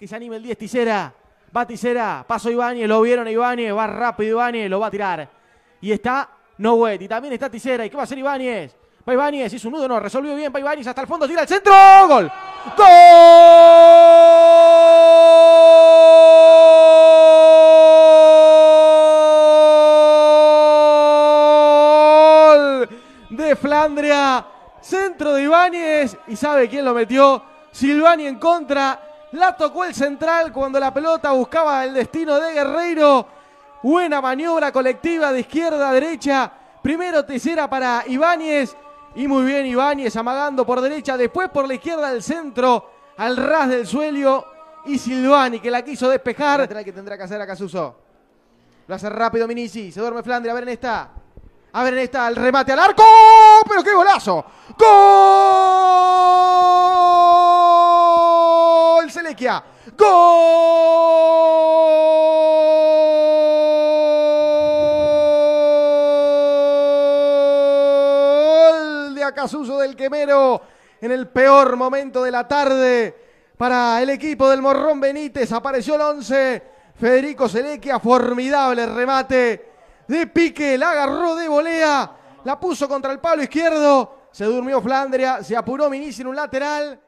Que se anime el 10, Tisera. Va Tisera. Paso Ibáñez, lo vieron a Ibáñez. Va rápido Ibáñez, lo va a tirar. Y está Nowet. Y también está Tisera. ¿Y qué va a hacer Ibáñez? Va Ibáñez, hizo un nudo, no, resolvió bien. Va Ibáñez hasta el fondo, tira al centro. ¡Gol! ¡Gol! De Flandria. Centro de Ibáñez. ¿Y sabe quién lo metió? Silvani en contra la tocó el central cuando la pelota buscaba el destino de Guerreiro. Buena maniobra colectiva de izquierda a derecha. Primero tercera para Ibáñez. Y muy bien Ibáñez amagando por derecha, después por la izquierda del centro, al ras del suelo. Y Silvani que la quiso despejar. La tendrá que hacer a Casuso. Lo hace rápido Minici. Se duerme Flandre, A ver en esta. A ver en esta. El remate al arco. ¡Pero qué golazo! ¡Gol! ¡Gol! De Acasuso del Quemero en el peor momento de la tarde para el equipo del Morrón Benítez. Apareció el 11. Federico Selequia, formidable remate de pique, la agarró de volea, la puso contra el palo izquierdo, se durmió Flandria, se apuró Minis en un lateral.